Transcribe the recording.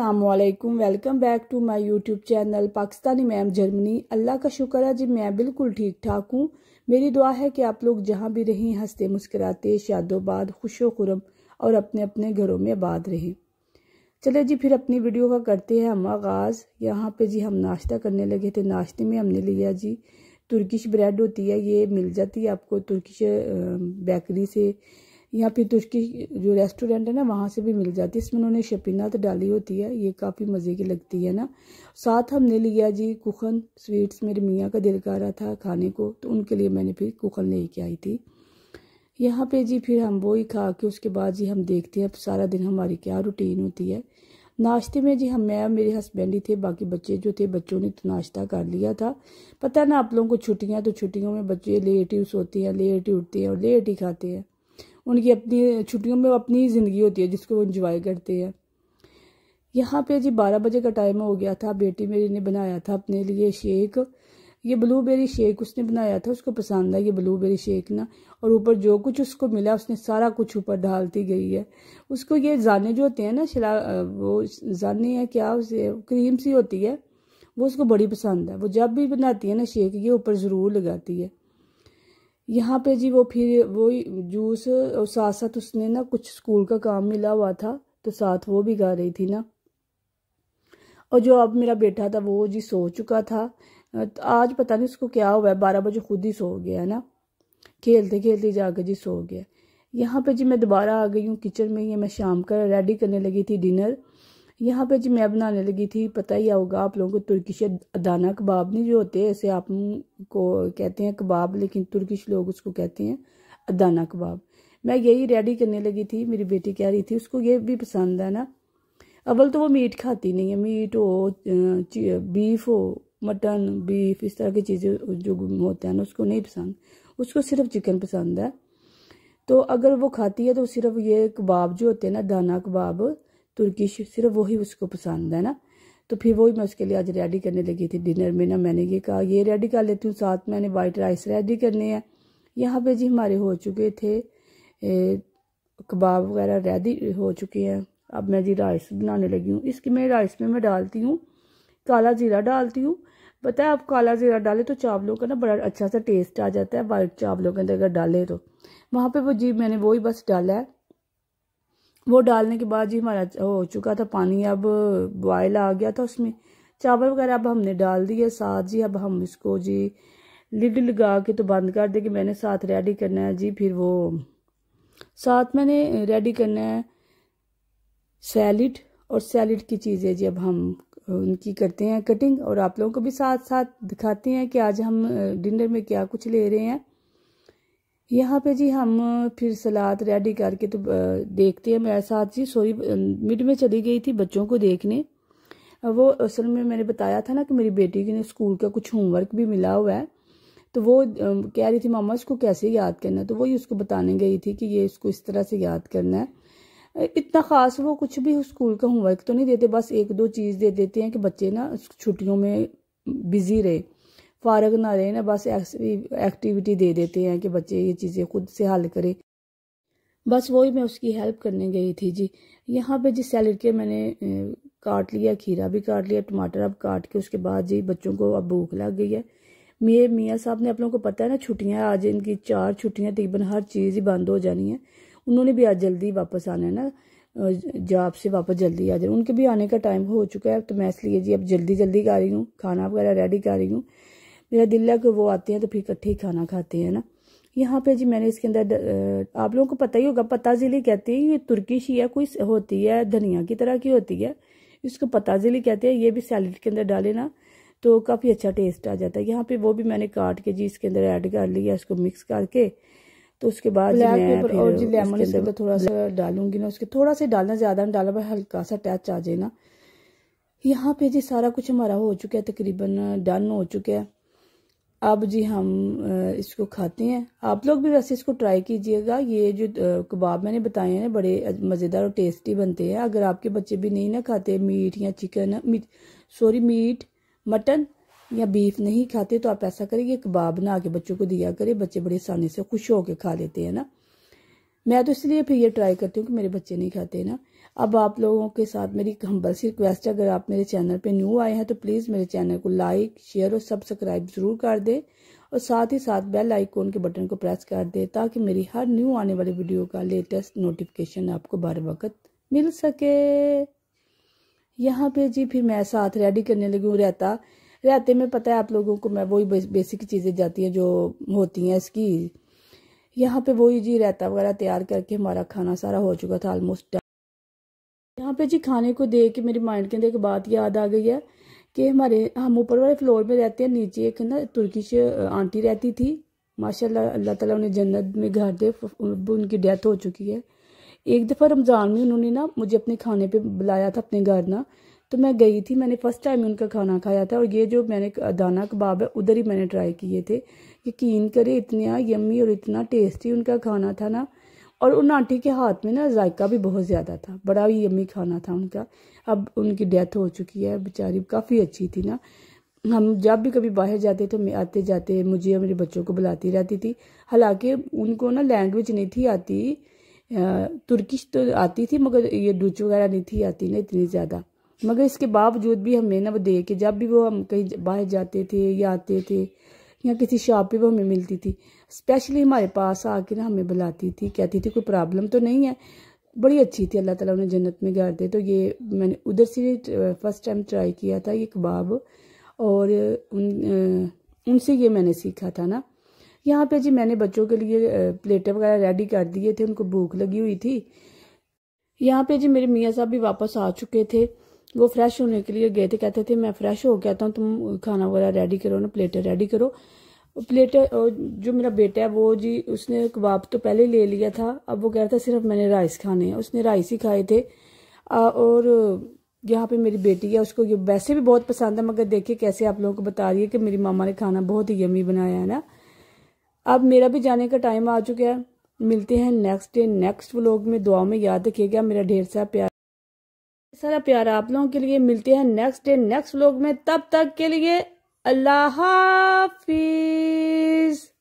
असलकुम welcome back to my YouTube channel Pakistani ma'am Germany अल्लाह का शुक्र है जी मैं बिल्कुल ठीक ठाक हूँ मेरी दुआ है कि आप लोग जहाँ भी रहें हंसते मुस्कराते शादोबाद खुशो खुरम और अपने अपने घरों में आबाद रहें चले जी फिर अपनी वीडियो का करते हैं हम आगाज़ यहाँ पे जी हम नाश्ता करने लगे थे नाश्ते में हमने लिया जी तुर्किश ब्रेड होती है ये मिल जाती है आपको तुर्किश बेकरी से यहाँ फिर तुर्की तो जो रेस्टोरेंट है ना वहाँ से भी मिल जाती है इसमें उन्होंने तो डाली होती है ये काफ़ी मज़े की लगती है ना साथ हमने लिया जी कुखन स्वीट्स मेरे मियाँ का दिल कर रहा था खाने को तो उनके लिए मैंने फिर कुखन के आई थी यहाँ पे जी फिर हम वो ही खा के उसके बाद जी हम देखते हैं सारा दिन हमारी क्या रूटीन होती है नाश्ते में जी हम मैं मेरे हस्बैंड ही थे बाकी बच्चे जो थे बच्चों ने तो नाश्ता कर लिया था पता है ना आप लोगों को छुट्टियाँ तो छुट्टियों में बच्चे लेट ही सोते हैं लेट ही उठते हैं और लेट ही खाते हैं उनकी अपनी छुट्टियों में अपनी ज़िंदगी होती है जिसको वो इंजॉय करते हैं यहाँ पे जी बारह बजे का टाइम हो गया था बेटी मेरी ने बनाया था अपने लिए शेक ये ब्लूबेरी शेक उसने बनाया था उसको पसंद है ये ब्लूबेरी शेक ना और ऊपर जो कुछ उसको मिला उसने सारा कुछ ऊपर डालती गई है उसको ये जाने जो होते हैं ना शिला वो जाने है क्या उसे क्रीम सी होती है वो उसको बड़ी पसंद है वो जब भी बनाती है ना शेक ये ऊपर ज़रूर लगाती है यहाँ पे जी वो फिर वही जूस और साथ साथ उसने ना कुछ स्कूल का काम मिला हुआ था तो साथ वो भी गा रही थी ना और जो अब मेरा बेटा था वो जी सो चुका था तो आज पता नहीं उसको क्या हुआ है बारह बजे खुद ही सो गया है ना खेलते खेलते जाकर जी सो गया यहाँ पे जी मैं दोबारा आ गई हूँ किचन में ये मैं शाम का रेडी करने लगी थी डिनर यहाँ पे जी मैं बनाने लगी थी पता ही होगा आप लोगों को तुर्किश अदाना कबाब नहीं जो होते ऐसे आप को कहते हैं कबाब लेकिन तुर्किश लोग उसको कहते हैं अदाना कबाब मैं यही रेडी करने लगी थी मेरी बेटी कह रही थी उसको ये भी पसंद है ना अव्वल तो वो मीट खाती नहीं है मीट हो बीफ हो मटन बीफ इस तरह की चीज़ें जो होते हैं ना उसको नहीं पसंद उसको सिर्फ चिकन पसंद है तो अगर वो खाती है तो सिर्फ ये कबाब जो होते हैं ना दाना कबाब तुर्किश तो सिर्फ वही उसको पसंद है ना तो फिर वही मैं उसके लिए आज रेडी करने लगी थी डिनर में ना मैंने ये कहा ये रेडी कर लेती हूँ साथ मैंने वाइट राइस रेडी करने हैं यहाँ पे जी हमारे हो चुके थे कबाब वगैरह रेडी हो चुके हैं अब मैं जी राइस बनाने लगी हूँ इसकी मैं राइस में मैं डालती हूँ काला ज़ीरा डालती हूँ बताए आप काला ज़ीरा डालें तो चावलों का ना बड़ा अच्छा सा टेस्ट आ जाता है वाइट चावलों के अंदर अगर डालें तो वहाँ पर वो जी मैंने वही बस डाला है वो डालने के बाद जी हमारा हो चुका था पानी अब बॉयल आ गया था उसमें चावल वगैरह अब हमने डाल दिए साथ जी अब हम इसको जी लिड लगा के तो बंद कर देंगे मैंने साथ रेडी करना है जी फिर वो साथ मैंने रेडी करना है सैलिड और सैलिड की चीज़ें जी अब हम उनकी करते हैं कटिंग और आप लोगों को भी साथ साथ दिखाते हैं कि आज हम डिनर में क्या कुछ ले रहे हैं यहाँ पे जी हम फिर सलाद रेडी करके तो देखते हैं मेरे साथ जी सोई मिड में चली गई थी बच्चों को देखने वो असल में मैंने बताया था ना कि मेरी बेटी ने स्कूल का कुछ होमवर्क भी मिला हुआ है तो वो कह रही थी मामा इसको कैसे याद करना तो वही उसको बताने गई थी कि ये इसको इस तरह से याद करना है इतना ख़ास वो कुछ भी स्कूल का होमवर्क तो नहीं देते बस एक दो चीज़ दे देते हैं कि बच्चे ना छुट्टियों में बिज़ी रहे फारग ना रहे ना बस एक्टिविटी दे देते हैं कि बच्चे ये चीज़ें खुद से हल करें बस वही मैं उसकी हेल्प करने गई थी जी यहाँ पे जी सैलड के मैंने काट लिया खीरा भी काट लिया टमाटर अब काट के उसके बाद जी बच्चों को अब भूख लग गई है मेरे मियाँ साहब ने आप लोगों को पता है ना छुट्टियाँ आज इनकी चार छुट्टियाँ तकरीबन हर चीज़ ही बंद हो जानी है उन्होंने भी आज जल्दी वापस आना है ना जॉब से वापस जल्दी आ जाए उनके भी आने का टाइम हो चुका है तो मैं इसलिए जी अब जल्दी जल्दी कर रही हूँ खाना वगैरह रेडी कर रही हूँ मेरा दिल है कि वो आते हैं तो फिर इकट्ठे ही खाना खाते हैं ना यहाँ पे जी मैंने इसके अंदर आप लोगों को पता ही होगा पताजिली कहते हैं ये तुर्किश ही है कोई होती है धनिया की तरह की होती है इसको पताजिली कहते हैं ये भी सैलड के अंदर डाले ना तो काफ़ी अच्छा टेस्ट आ जाता है यहाँ पे वो भी मैंने काट के जी इसके अंदर ऐड कर लिया इसको मिक्स करके तो उसके बाद जी लेमन इसके अंदर थोड़ा सा डालूंगी ना उसके थोड़ा सा डालना ज़्यादा डाला पर हल्का सा टच आ जाए ना यहाँ पे जी सारा कुछ हमारा हो चुका है तकरीबन डन हो चुका है अब जी हम इसको खाते हैं आप लोग भी वैसे इसको ट्राई कीजिएगा ये जो कबाब मैंने बताए हैं बड़े मज़ेदार और टेस्टी बनते हैं अगर आपके बच्चे भी नहीं ना खाते मीट या chicken meat sorry meat mutton या बीफ नहीं खाते तो आप ऐसा करें कबाब बना के बच्चों को दिया करें बच्चे बड़े आसानी से खुश होकर खा लेते हैं ना मैं तो इसलिए फिर ये ट्राई करती हूँ कि मेरे बच्चे नहीं खाते ना अब आप लोगों के साथ मेरी हम्बल सी रिक्वेस्ट है अगर आप मेरे चैनल पे न्यू आए हैं तो प्लीज़ मेरे चैनल को लाइक शेयर और सब्सक्राइब ज़रूर कर दें और साथ ही साथ बेल आइकॉन के बटन को प्रेस कर दें ताकि मेरी हर न्यू आने वाली वीडियो का लेटेस्ट नोटिफिकेशन आपको बार वक्त मिल सके यहाँ पे जी फिर मैं साथ रेडी करने लगी हूँ रहता रहते में पता है आप लोगों को मैं वही बेसिक चीज़ें जाती हैं जो होती हैं इसकी यहाँ पे वही जी रहता वगैरह तैयार करके हमारा खाना सारा हो चुका था ऑलमोस्ट यहाँ पे जी खाने को देख के मेरे माइंड के अंदर एक बात याद आ गई है कि हमारे हम ऊपर वाले फ्लोर में रहते हैं नीचे एक ना तुर्किश आंटी रहती थी माशाल्लाह अल्लाह ताला उन्हें जन्नत में घर दे उनकी डेथ हो चुकी है एक दफ़ा रमज़ान में उन्होंने ना मुझे अपने खाने पर बुलाया था अपने घर ना तो मैं गई थी मैंने फर्स्ट टाइम उनका खाना खाया था और ये जो मैंने दाना कबाब है उधर ही मैंने ट्राई किए थे यकीन करे इतना यम्मी और इतना टेस्टी उनका खाना था ना और उन आंटी के हाथ में ना जायका भी बहुत ज़्यादा था बड़ा ही यमी खाना था उनका अब उनकी डेथ हो चुकी है बेचारी काफ़ी अच्छी थी ना हम जब भी कभी बाहर जाते तो मैं आते जाते मुझे और मेरे बच्चों को बुलाती रहती थी हालांकि उनको ना लैंग्वेज नहीं थी आती तुर्किश तो आती थी मगर ये डूच वगैरह नहीं थी आती ना इतनी ज़्यादा मगर इसके बावजूद भी हमें ना वो दे के जब भी वो हम कहीं बाहर जाते थे या आते थे या किसी शॉप पे वो हमें मिलती थी स्पेशली हमारे पास आके ना हमें बुलाती थी कहती थी कोई प्रॉब्लम तो नहीं है बड़ी अच्छी थी अल्लाह ताला उन्हें जन्नत में घर दे तो ये मैंने उधर से फर्स्ट टाइम ट्राई किया था ये कबाब और उन उनसे ये मैंने सीखा था ना यहाँ पे जी मैंने बच्चों के लिए प्लेटें वगैरह रेडी कर दिए थे उनको भूख लगी हुई थी यहाँ पे जी मेरे मियाँ साहब भी वापस आ चुके थे वो फ्रेश होने के लिए गए थे कहते थे मैं फ्रेश हो गया था तुम खाना वगैरह रेडी करो ना प्लेटें रेडी करो प्लेटें जो मेरा बेटा है वो जी उसने कबाब तो पहले ले लिया था अब वो कह रहा था सिर्फ मैंने राइस खाने हैं उसने राइस ही खाए थे और यहाँ पे मेरी बेटी है उसको ये वैसे भी बहुत पसंद है मगर देखिए कैसे आप लोगों को बता रही है कि मेरी मामा ने खाना बहुत ही यमी बनाया है ना अब मेरा भी जाने का टाइम आ चुका है मिलते हैं नेक्स्ट डे नेक्स्ट व्लॉग में दुआ में याद रखिएगा मेरा ढेर सा प्यार सारा प्यार आप लोगों के लिए मिलते हैं नेक्स्ट डे नेक्स्ट व्लॉग में तब तक के लिए अल्लाह हाफिज़